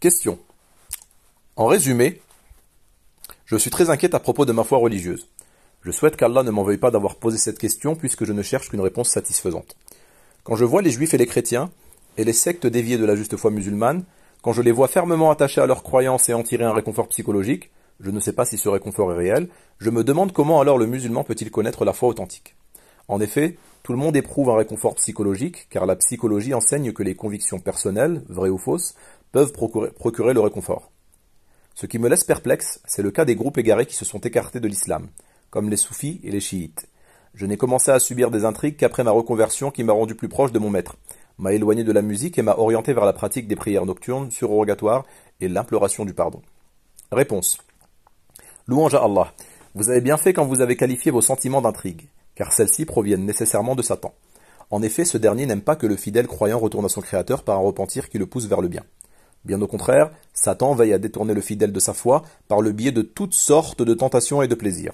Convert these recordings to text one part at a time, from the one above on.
Question. En résumé, je suis très inquiète à propos de ma foi religieuse. Je souhaite qu'Allah ne m'en veuille pas d'avoir posé cette question puisque je ne cherche qu'une réponse satisfaisante. Quand je vois les juifs et les chrétiens, et les sectes déviées de la juste foi musulmane, quand je les vois fermement attachés à leurs croyances et en tirer un réconfort psychologique, je ne sais pas si ce réconfort est réel, je me demande comment alors le musulman peut-il connaître la foi authentique. En effet, tout le monde éprouve un réconfort psychologique, car la psychologie enseigne que les convictions personnelles, vraies ou fausses, peuvent procurer, le réconfort. Ce qui me laisse perplexe, c'est le cas des groupes égarés qui se sont écartés de l'islam, comme les soufis et les chiites. Je n'ai commencé à subir des intrigues qu'après ma reconversion qui m'a rendu plus proche de mon maître, m'a éloigné de la musique et m'a orienté vers la pratique des prières nocturnes, surrogatoires et l'imploration du pardon. Réponse. Louange à Allah. Vous avez bien fait quand vous avez qualifié vos sentiments d'intrigue, car celles-ci proviennent nécessairement de Satan. En effet, ce dernier n'aime pas que le fidèle croyant retourne à son Créateur par un repentir qui le pousse vers le bien. Bien au contraire, Satan veille à détourner le fidèle de sa foi par le biais de toutes sortes de tentations et de plaisirs.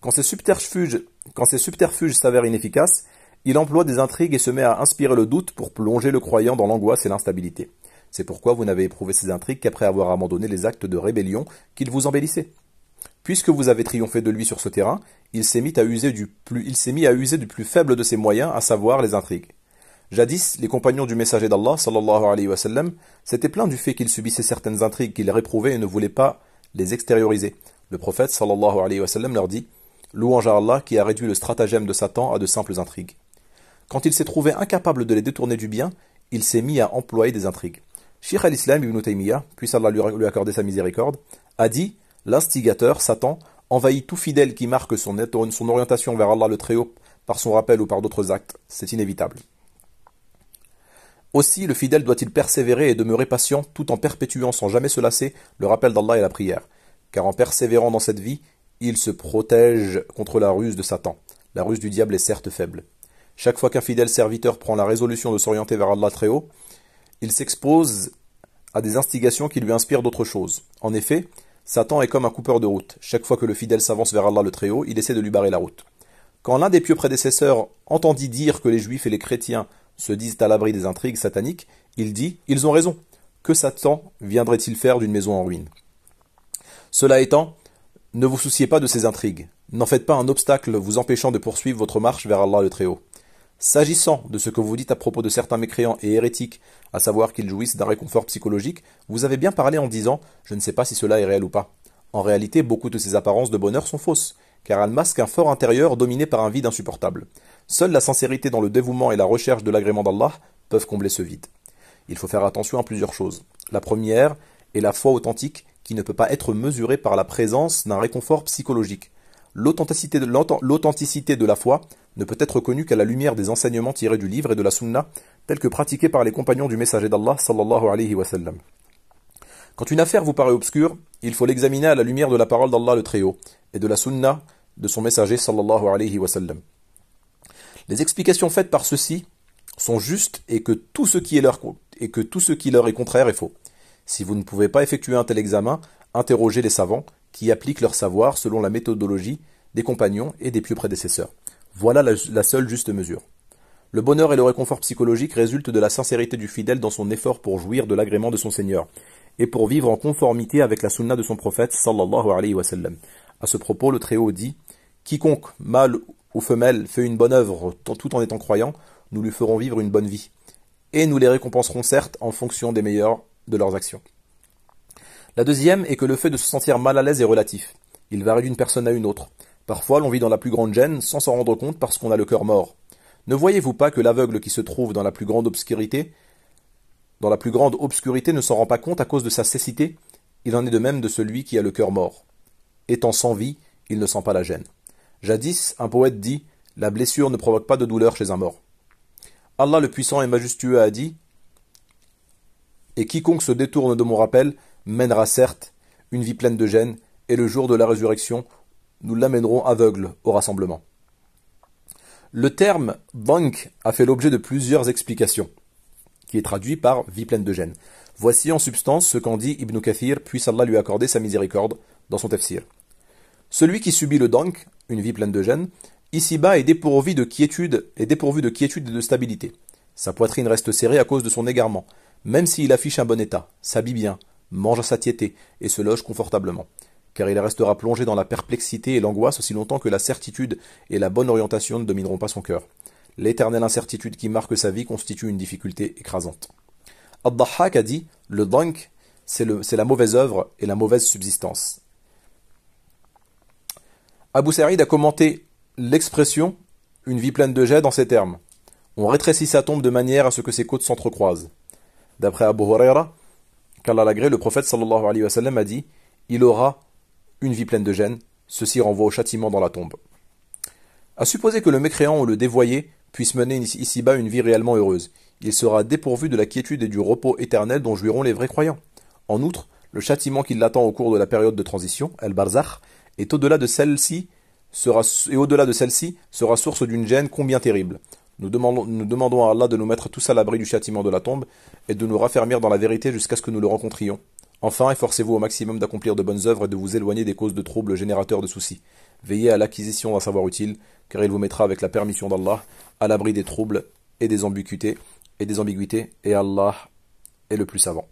Quand ces subterfuges, quand subterfuges s'avèrent inefficaces, il emploie des intrigues et se met à inspirer le doute pour plonger le croyant dans l'angoisse et l'instabilité. C'est pourquoi vous n'avez éprouvé ces intrigues qu'après avoir abandonné les actes de rébellion qu'il vous embellissait. Puisque vous avez triomphé de lui sur ce terrain, il s'est mis il s'est mis à user du plus faible de ses moyens, à savoir les intrigues. Jadis, les compagnons du messager d'Allah, sallallahu alayhi wa s'étaient plaints du fait qu'ils subissaient certaines intrigues qu'ils réprouvaient et ne voulaient pas les extérioriser. Le prophète, sallallahu alayhi wa leur dit « Louange à Allah qui a réduit le stratagème de Satan à de simples intrigues. » Quand il s'est trouvé incapable de les détourner du bien, il s'est mis à employer des intrigues. Sheikh al-Islam ibn Taymiyyah, puis Allah lui accorder sa miséricorde, a dit « L'instigateur, Satan, envahit tout fidèle qui marque son, son orientation vers Allah le Très-Haut par son rappel ou par d'autres actes. C'est inévitable. » Aussi le fidèle doit-il persévérer et demeurer patient, tout en perpétuant sans jamais se lasser le rappel d'Allah et la prière. Car en persévérant dans cette vie, il se protège contre la ruse de Satan. La ruse du diable est certes faible. Chaque fois qu'un fidèle serviteur prend la résolution de s'orienter vers Allah très haut, il s'expose à des instigations qui lui inspirent d'autres choses. En effet, Satan est comme un coupeur de route. Chaque fois que le fidèle s'avance vers Allah le Très-Haut, il essaie de lui barrer la route. Quand l'un des pieux prédécesseurs entendit dire que les juifs et les chrétiens se disent à l'abri des intrigues sataniques, il dit Ils ont raison. Que Satan viendrait-il faire d'une maison en ruine Cela étant, ne vous souciez pas de ces intrigues. N'en faites pas un obstacle vous empêchant de poursuivre votre marche vers Allah le Très-Haut. S'agissant de ce que vous dites à propos de certains mécréants et hérétiques, à savoir qu'ils jouissent d'un réconfort psychologique, vous avez bien parlé en disant Je ne sais pas si cela est réel ou pas. En réalité, beaucoup de ces apparences de bonheur sont fausses car elle masque un fort intérieur dominé par un vide insupportable. Seule la sincérité dans le dévouement et la recherche de l'agrément d'Allah peuvent combler ce vide. Il faut faire attention à plusieurs choses. La première est la foi authentique qui ne peut pas être mesurée par la présence d'un réconfort psychologique. L'authenticité de, la foi ne peut être connue qu'à la lumière des enseignements tirés du livre et de la sunna, tels que pratiqués par les compagnons du messager d'Allah Quand une affaire vous paraît obscure, il faut l'examiner à la lumière de la parole d'Allah le Très-Haut, et de la sunna de son messager sallallahu alayhi wa sallam. Les explications faites par ceux-ci sont justes et que, tout ce qui est leur, et que tout ce qui leur est contraire est faux. Si vous ne pouvez pas effectuer un tel examen, interrogez les savants qui appliquent leur savoir selon la méthodologie des compagnons et des pieux prédécesseurs. Voilà la, seule juste mesure. Le bonheur et le réconfort psychologique résultent de la sincérité du fidèle dans son effort pour jouir de l'agrément de son Seigneur et pour vivre en conformité avec la sunna de son prophète sallallahu alayhi wa sallam. À ce propos, le Très-Haut dit Quiconque, mâle ou femelle, fait une bonne œuvre tout en étant croyant, nous lui ferons vivre une bonne vie. Et nous les récompenserons certes en fonction des meilleurs de leurs actions. La deuxième est que le fait de se sentir mal à l'aise est relatif. Il varie d'une personne à une autre. Parfois, l'on vit dans la plus grande gêne sans s'en rendre compte parce qu'on a le cœur mort. Ne voyez-vous pas que l'aveugle qui se trouve dans la plus grande obscurité, dans la plus grande obscurité ne s'en rend pas compte à cause de sa cécité Il en est de même de celui qui a le cœur mort. Étant sans vie, il ne sent pas la gêne. Jadis, un poète dit La blessure ne provoque pas de douleur chez un mort. Allah le puissant et majestueux a dit Et quiconque se détourne de mon rappel mènera certes une vie pleine de gêne, et le jour de la résurrection, nous l'amènerons aveugle au rassemblement. Le terme bank a fait l'objet de plusieurs explications, qui est traduit par vie pleine de gêne. Voici en substance ce qu'en dit Ibn Kathir, puisse Allah lui accorder sa miséricorde, dans son tafsir. Celui qui subit le dank, une vie pleine de gêne, ici-bas est dépourvu de quiétude et dépourvu de quiétude et de stabilité. Sa poitrine reste serrée à cause de son égarement, même s'il affiche un bon état, s'habille bien, mange à satiété et se loge confortablement, car il restera plongé dans la perplexité et l'angoisse aussi longtemps que la certitude et la bonne orientation ne domineront pas son cœur. L'éternelle incertitude qui marque sa vie constitue une difficulté écrasante. Haq a dit Le dank, c'est la mauvaise œuvre et la mauvaise subsistance. Abu Saïd a commenté l'expression une vie pleine de jets dans ces termes. On rétrécit sa tombe de manière à ce que ses côtes s'entrecroisent. D'après Abu Huraira, qu'Allah le prophète alayhi wa a dit Il aura une vie pleine de gêne, ceci renvoie au châtiment dans la tombe. À supposer que le mécréant ou le dévoyé puisse mener ici-bas une vie réellement heureuse, il sera dépourvu de la quiétude et du repos éternel dont jouiront les vrais croyants. En outre, le châtiment qui l'attend au cours de la période de transition, el barzakh et au-delà de celle-ci sera, et au-delà de celle-ci sera source d'une gêne combien terrible. Nous demandons, nous demandons à Allah de nous mettre tous à l'abri du châtiment de la tombe et de nous raffermir dans la vérité jusqu'à ce que nous le rencontrions. Enfin, efforcez-vous au maximum d'accomplir de bonnes œuvres et de vous éloigner des causes de troubles générateurs de soucis. Veillez à l'acquisition d'un savoir utile, car il vous mettra avec la permission d'Allah à l'abri des troubles et des ambiguïtés et des ambiguïtés, et Allah est le plus savant.